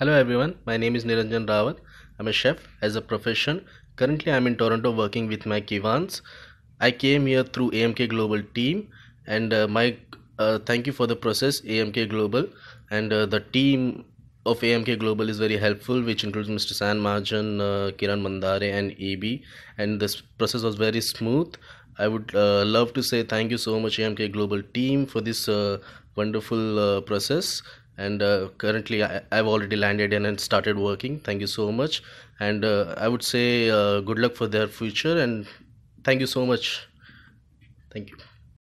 Hello everyone, my name is Niranjan Rawat. I'm a chef as a profession. Currently I'm in Toronto working with my Kivans. I came here through AMK Global team and uh, my uh, thank you for the process AMK Global and uh, the team of AMK Global is very helpful which includes Mr. San Marjan, uh, Kiran Mandare and AB and this process was very smooth. I would uh, love to say thank you so much AMK Global team for this uh, wonderful process and uh, currently I, have already landed in and started working thank you so much and uh, i would say uh, good luck for their future and thank you so much thank you